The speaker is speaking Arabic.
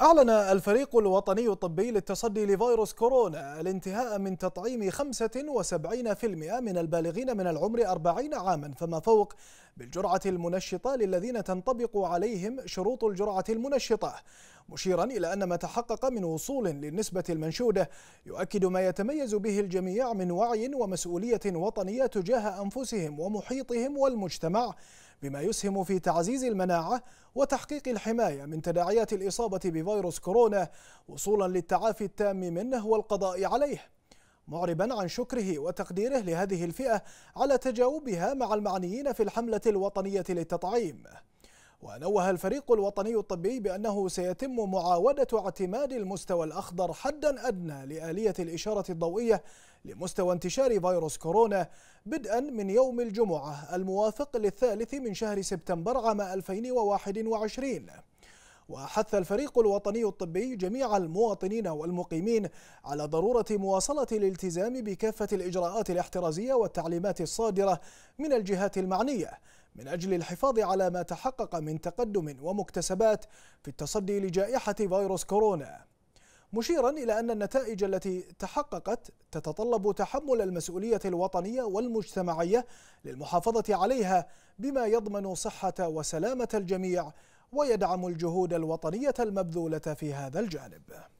أعلن الفريق الوطني الطبي للتصدي لفيروس كورونا الانتهاء من تطعيم 75% من البالغين من العمر 40 عاما فما فوق بالجرعة المنشطة للذين تنطبق عليهم شروط الجرعة المنشطة مشيرا إلى أن ما تحقق من وصول للنسبة المنشودة يؤكد ما يتميز به الجميع من وعي ومسؤولية وطنية تجاه أنفسهم ومحيطهم والمجتمع بما يسهم في تعزيز المناعة وتحقيق الحماية من تداعيات الإصابة بفيروس كورونا وصولا للتعافي التام منه والقضاء عليه معربا عن شكره وتقديره لهذه الفئة على تجاوبها مع المعنيين في الحملة الوطنية للتطعيم ونوه الفريق الوطني الطبي بأنه سيتم معاودة اعتماد المستوى الأخضر حدا أدنى لآلية الإشارة الضوئية لمستوى انتشار فيروس كورونا بدءا من يوم الجمعة الموافق للثالث من شهر سبتمبر عام 2021 وحث الفريق الوطني الطبي جميع المواطنين والمقيمين على ضرورة مواصلة الالتزام بكافة الإجراءات الاحترازية والتعليمات الصادرة من الجهات المعنية من أجل الحفاظ على ما تحقق من تقدم ومكتسبات في التصدي لجائحة فيروس كورونا مشيرا إلى أن النتائج التي تحققت تتطلب تحمل المسؤولية الوطنية والمجتمعية للمحافظة عليها بما يضمن صحة وسلامة الجميع ويدعم الجهود الوطنية المبذولة في هذا الجانب